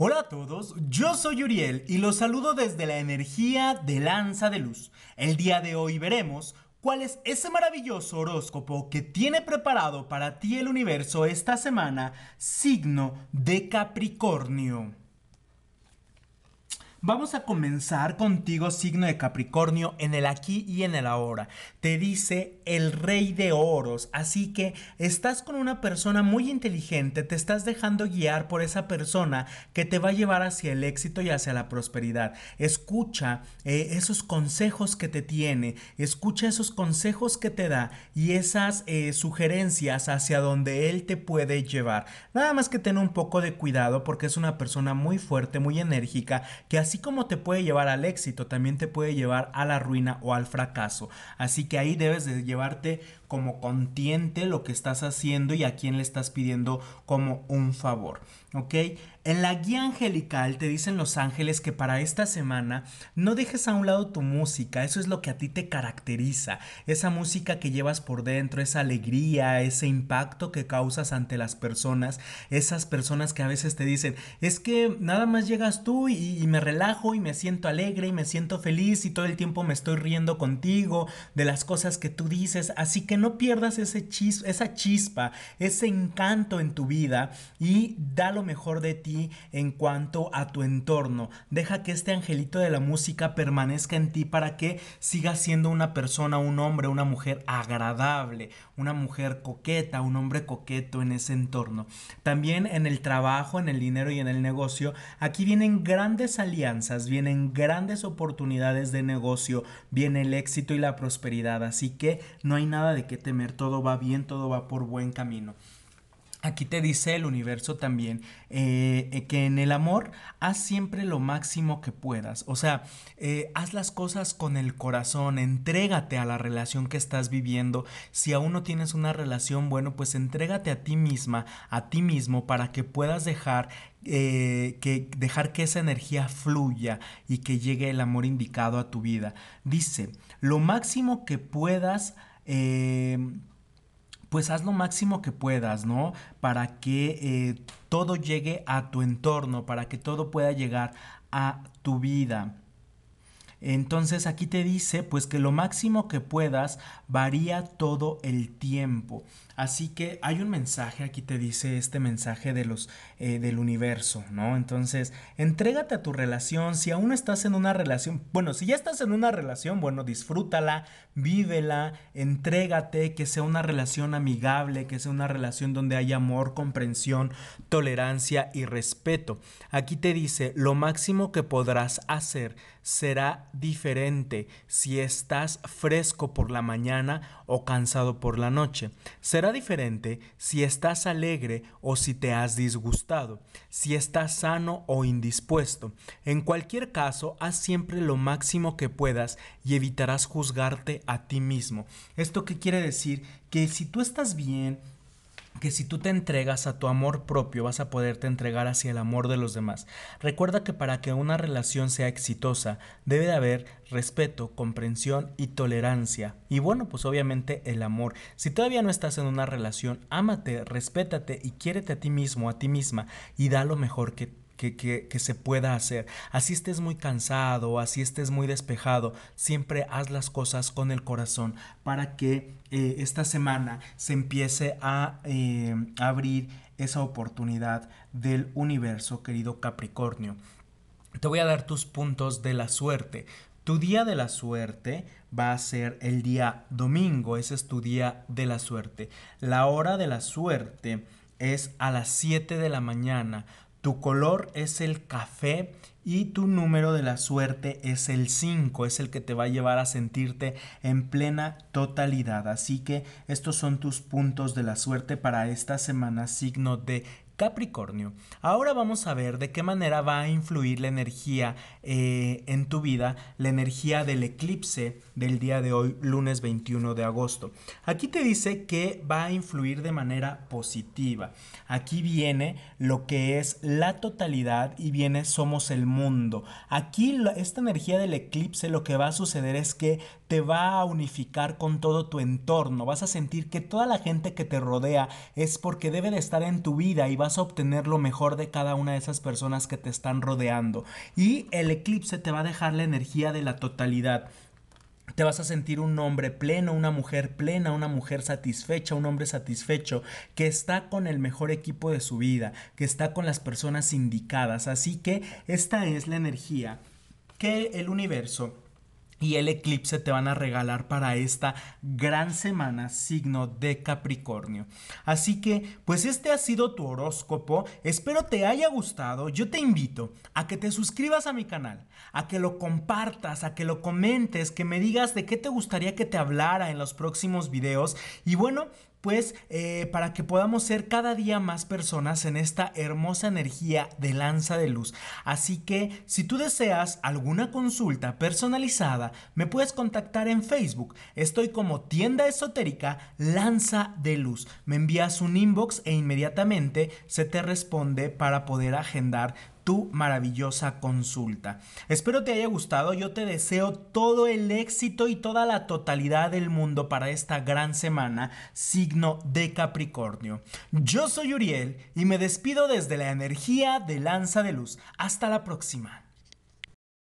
Hola a todos, yo soy Uriel y los saludo desde la energía de Lanza de Luz. El día de hoy veremos cuál es ese maravilloso horóscopo que tiene preparado para ti el universo esta semana, signo de Capricornio. Vamos a comenzar contigo, signo de Capricornio, en el aquí y en el ahora. Te dice el rey de oros, así que estás con una persona muy inteligente, te estás dejando guiar por esa persona que te va a llevar hacia el éxito y hacia la prosperidad. Escucha eh, esos consejos que te tiene, escucha esos consejos que te da y esas eh, sugerencias hacia donde él te puede llevar. Nada más que ten un poco de cuidado porque es una persona muy fuerte, muy enérgica, que así como te puede llevar al éxito, también te puede llevar a la ruina o al fracaso. Así que ahí debes de llevarte como contiente lo que estás haciendo y a quién le estás pidiendo como un favor. ¿Ok? En la guía angelical te dicen los ángeles que para esta semana no dejes a un lado tu música, eso es lo que a ti te caracteriza, esa música que llevas por dentro, esa alegría, ese impacto que causas ante las personas, esas personas que a veces te dicen, es que nada más llegas tú y, y me relajo y me siento alegre y me siento feliz y todo el tiempo me estoy riendo contigo de las cosas que tú dices, así que no pierdas ese esa chispa, ese encanto en tu vida y da lo mejor de ti en cuanto a tu entorno. Deja que este angelito de la música permanezca en ti para que sigas siendo una persona, un hombre, una mujer agradable, una mujer coqueta, un hombre coqueto en ese entorno. También en el trabajo, en el dinero y en el negocio, aquí vienen grandes alianzas, vienen grandes oportunidades de negocio, viene el éxito y la prosperidad. Así que no hay nada de que temer, todo va bien, todo va por buen camino. Aquí te dice el universo también eh, eh, que en el amor haz siempre lo máximo que puedas. O sea, eh, haz las cosas con el corazón, entrégate a la relación que estás viviendo. Si aún no tienes una relación, bueno, pues entrégate a ti misma, a ti mismo, para que puedas dejar que dejar que esa energía fluya y que llegue el amor indicado a tu vida. Dice, lo máximo que puedas Em, pues haz lo máximo que puedas, ¿no? Para que eh, todo llegue a tu entorno, para que todo pueda llegar a tu vida. Entonces aquí te dice pues que lo máximo que puedas varía todo el tiempo. Así que hay un mensaje, aquí te dice este mensaje de los, eh, del universo, ¿no? Entonces, entrégate a tu relación, si aún estás en una relación, bueno, si ya estás en una relación, bueno, disfrútala, vívela, entrégate, que sea una relación amigable, que sea una relación donde haya amor, comprensión, tolerancia y respeto. Aquí te dice, lo máximo que podrás hacer será diferente si estás fresco por la mañana o cansado por la noche. Será diferente si estás alegre o si te has disgustado, si estás sano o indispuesto. En cualquier caso, haz siempre lo máximo que puedas y evitarás juzgarte a ti mismo. ¿Esto qué quiere decir? Que si tú estás bien, que si tú te entregas a tu amor propio vas a poderte entregar hacia el amor de los demás. Recuerda que para que una relación sea exitosa debe de haber respeto, comprensión y tolerancia. Y bueno, pues obviamente el amor. Si todavía no estás en una relación, ámate, respétate y quiérete a ti mismo, a ti misma y da lo mejor que que, se pueda hacer. Así estés muy cansado, así estés muy despejado, siempre haz las cosas con el corazón para que eh, esta semana se empiece a eh, abrir esa oportunidad del universo, querido Capricornio. Te voy a dar tus puntos de la suerte. Tu día de la suerte va a ser el día domingo, ese es tu día de la suerte. La hora de la suerte es a las 7 de la mañana. Tu color es el café y tu número de la suerte es el 5, es el que te va a llevar a sentirte en plena totalidad. Así que estos son tus puntos de la suerte para esta semana, signo de Capricornio, ahora vamos a ver de qué manera va a influir la energía eh, en tu vida, la energía del eclipse del día de hoy, lunes 21 de agosto. Aquí te dice que va a influir de manera positiva. Aquí viene lo que es la totalidad y viene somos el mundo. Aquí esta energía del eclipse lo que va a suceder es que te va a unificar con todo tu entorno. Vas a sentir que toda la gente que te rodea es porque debe de estar en tu vida y vas a obtener lo mejor de cada una de esas personas que te están rodeando. Y el eclipse te va a dejar la energía de la totalidad. Te vas a sentir un hombre pleno, una mujer plena, una mujer satisfecha, un hombre satisfecho, que está con el mejor equipo de su vida, que está con las personas indicadas. Así que esta es la energía que el universo y el eclipse te van a regalar para esta gran semana signo de Capricornio. Así que, pues este ha sido tu horóscopo, espero te haya gustado, yo te invito a que te suscribas a mi canal, a que lo compartas, a que lo comentes, que me digas de qué te gustaría que te hablara en los próximos videos y bueno, pues eh, para que podamos ser cada día más personas en esta hermosa energía de lanza de luz. Así que si tú deseas alguna consulta personalizada, me puedes contactar en Facebook. Estoy como tienda esotérica lanza de luz. Me envías un inbox e inmediatamente se te responde para poder agendar tu maravillosa consulta. Espero te haya gustado, yo te deseo todo el éxito y toda la totalidad del mundo para esta gran semana, signo de Capricornio. Yo soy Uriel y me despido desde la energía de Lanza de Luz. Hasta la próxima.